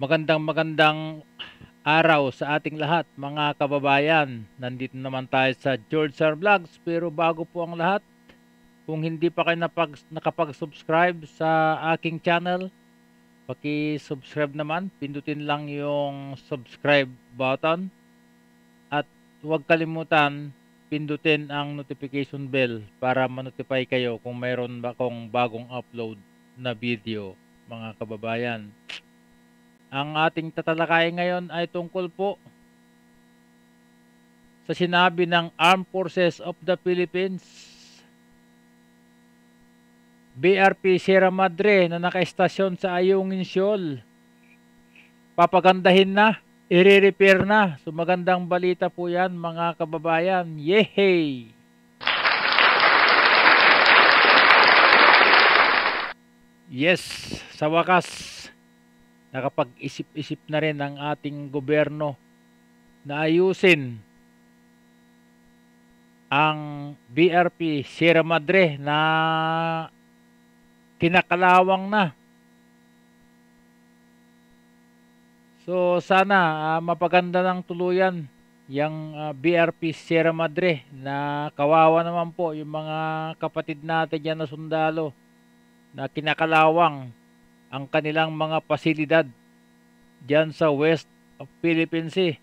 Magandang magandang araw sa ating lahat mga kababayan. Nandito naman tayo sa George Sir Vlogs pero bago po ang lahat, kung hindi pa kayo napag, nakapag-subscribe sa aking channel, paki-subscribe naman, pindutin lang yung subscribe button at huwag kalimutan pindutin ang notification bell para ma-notify kayo kung mayroon ba akong bagong upload na video mga kababayan. Ang ating tatalakayin ngayon ay tungkol po sa sinabi ng Armed Forces of the Philippines BRP Sierra Madre na nakaestasyon sa Ayungin Shoal. Papagandahin na, i-repair na. So magandang balita po yan mga kababayan. Yehey! Yes, sa wakas nakapag-isip-isip na rin ang ating gobyerno na ayusin ang BRP Sierra Madre na kinakalawang na. So sana uh, mapaganda ng tuluyan yung uh, ah, BRP Sierra Madre na kawawa naman po yung mga kapatid natin yan na sundalo na kinakalawang ang kanilang mga pasilidad diyan sa West of Philippine Sea.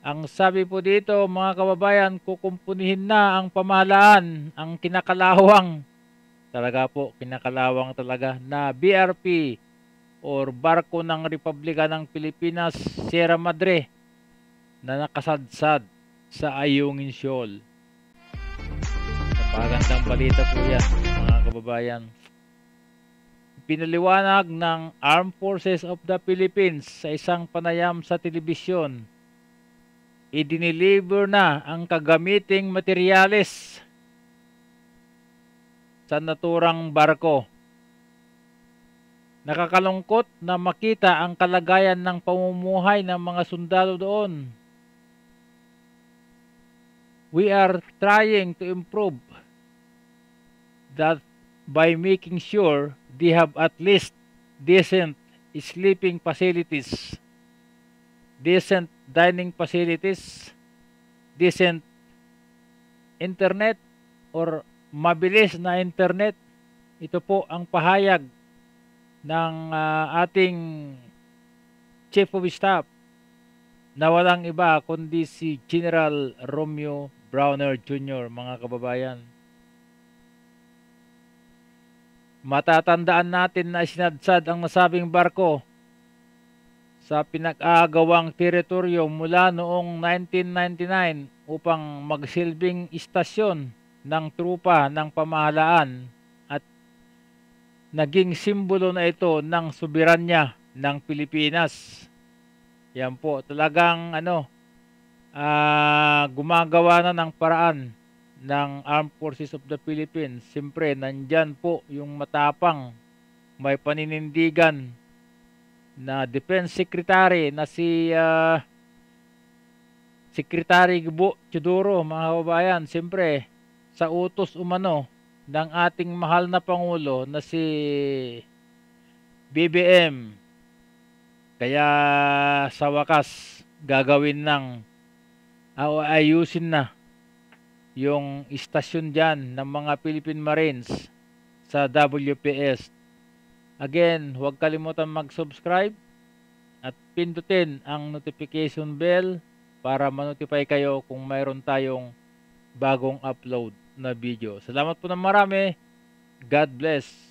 Ang sabi po dito mga kababayan, kukumpunihin na ang pamahalaan, ang kinakalawang, talaga po, kinakalawang talaga, na BRP or Barko ng Republika ng Pilipinas, Sierra Madre, na nakasadsad sa Ayungin Shoal. Napagandang balita po yan mga kababayan. Ipinaliwanag ng Armed Forces of the Philippines sa isang panayam sa telebisyon. Idiniliver na ang kagamiting materyales sa naturang barko. Nakakalungkot na makita ang kalagayan ng pamumuhay ng mga sundalo doon. We are trying to improve the by making sure they have at least decent sleeping facilities, decent dining facilities, decent internet or mabilis na internet. Ito po ang pahayag ng uh, ating chief of staff na walang iba kundi si General Romeo Browner Jr. mga kababayan. Matatandaan natin na isinadsad ang nasabing barko sa pinag-aagawang teritoryo mula noong 1999 upang magsilbing istasyon ng trupa ng pamahalaan at naging simbolo na ito ng soberanya ng Pilipinas. Yan po, talagang ano, uh, gumagawa na ng paraan ng Armed Forces of the Philippines, siyempre nandyan po yung matapang may paninindigan na Defense Secretary na si uh, Secretary Gbo Chudoro, mga kababayan, siyempre sa utos umano ng ating mahal na Pangulo na si BBM. Kaya sa wakas, gagawin ng ah, ayusin na yung istasyon dyan ng mga Philippine Marines sa WPS. Again, huwag kalimutan mag-subscribe at pindutin ang notification bell para manotify kayo kung mayroon tayong bagong upload na video. Salamat po ng marami. God bless.